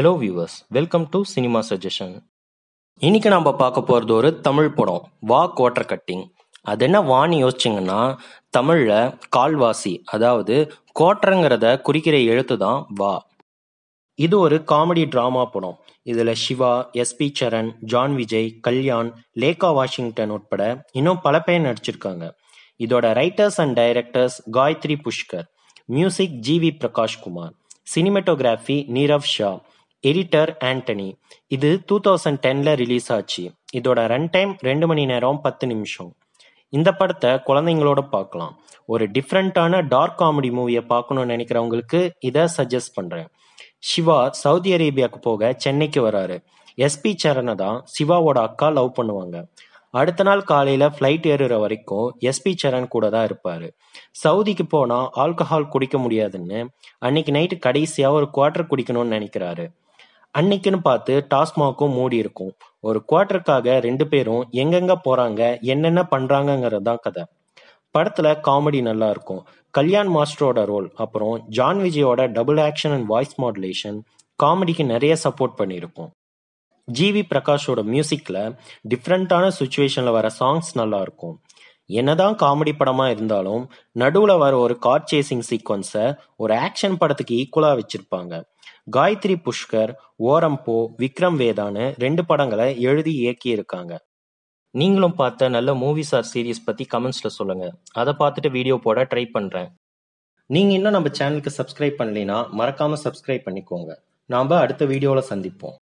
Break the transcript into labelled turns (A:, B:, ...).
A: hello viewers welcome to cinema suggestion இன்னைக்கு நம்ம பார்க்க போகிறது ஒரு தமிழ் படம் வா குவாட்டர் கட்டிங் அது என்ன வான்னு யோசிச்சிங்கன்னா தமிழில் கால்வாசி அதாவது கோட்டருங்கிறத குறிக்கிற எழுத்து தான் வா இது ஒரு காமெடி ட்ராமா படம் இதில் சிவா எஸ்பி சரண் ஜான் விஜய் கல்யாண் லேகா வாஷிங்டன் உட்பட இன்னும் பல பேர் நடிச்சிருக்காங்க இதோட writers and directors Gayatri Pushkar music GV Prakash Kumar cinematography Nirav Shah editor Antony இது டூ தௌசண்ட் டென்ல ரிலீஸ் ஆச்சு இதோட ரன் டைம் ரெண்டு மணி நேரம் பத்து நிமிஷம் இந்த படத்தை குழந்தைங்களோட பார்க்கலாம் ஒரு டிஃப்ரெண்ட்டான டார்க் காமெடி மூவியை பார்க்கணும்னு நினைக்கிறவங்களுக்கு இதை சஜஸ்ட் பண்ணுறேன் சிவா சவுதி அரேபியாவுக்கு போக சென்னைக்கு வராரு எஸ்பி சரணை தான் சிவாவோட அக்கா லவ் பண்ணுவாங்க அடுத்த நாள் காலையில் ஃப்ளைட் ஏறுற வரைக்கும் எஸ்பி சரண் கூட தான் இருப்பார் சவுதிக்கு போனால் ஆல்கஹால் குடிக்க முடியாதுன்னு அன்னைக்கு நைட்டு கடைசியாக ஒரு குவார்டர் குடிக்கணும்னு நினைக்கிறாரு அன்னைக்குன்னு பார்த்து டாஸ்மாக்கும் மூடி இருக்கும் ஒரு குவார்டருக்காக ரெண்டு பேரும் எங்கெங்க போறாங்க என்னென்ன பண்றாங்கங்கிறது தான் கதை படத்துல காமெடி நல்லா இருக்கும் கல்யாண் மாஸ்டரோட ரோல் அப்புறம் ஜான் விஜயோட double action and voice modulation காமெடிக்கு நிறைய சப்போர்ட் பண்ணியிருக்கும் ஜிவி பிரகாஷோட மியூசிக்கில் டிஃப்ரெண்ட்டான சுச்சுவேஷனில் வர சாங்ஸ் நல்லா இருக்கும் என்னதான் காமெடி படமா இருந்தாலும் நடுவுல வர ஒரு கார் சேசிங் சீக்வன்ஸ ஒரு ஆக்ஷன் படத்துக்கு ஈக்குவலா வச்சிருப்பாங்க காயத்ரி புஷ்கர் ஓரம் போ விக்ரம் வேதான்னு ரெண்டு படங்களை எழுதி இயக்கி இருக்காங்க நீங்களும் பார்த்த நல்ல மூவிஸ் ஆர் சீரீஸ் பத்தி கமெண்ட்ஸ்ல சொல்லுங்க அதை பார்த்துட்டு வீடியோ போட ட்ரை பண்றேன் நீங்க இன்னும் நம்ம சேனலுக்கு சப்ஸ்கிரைப் பண்ணலைன்னா மறக்காம சப்ஸ்கிரைப் பண்ணிக்கோங்க நாம அடுத்த வீடியோல சந்திப்போம்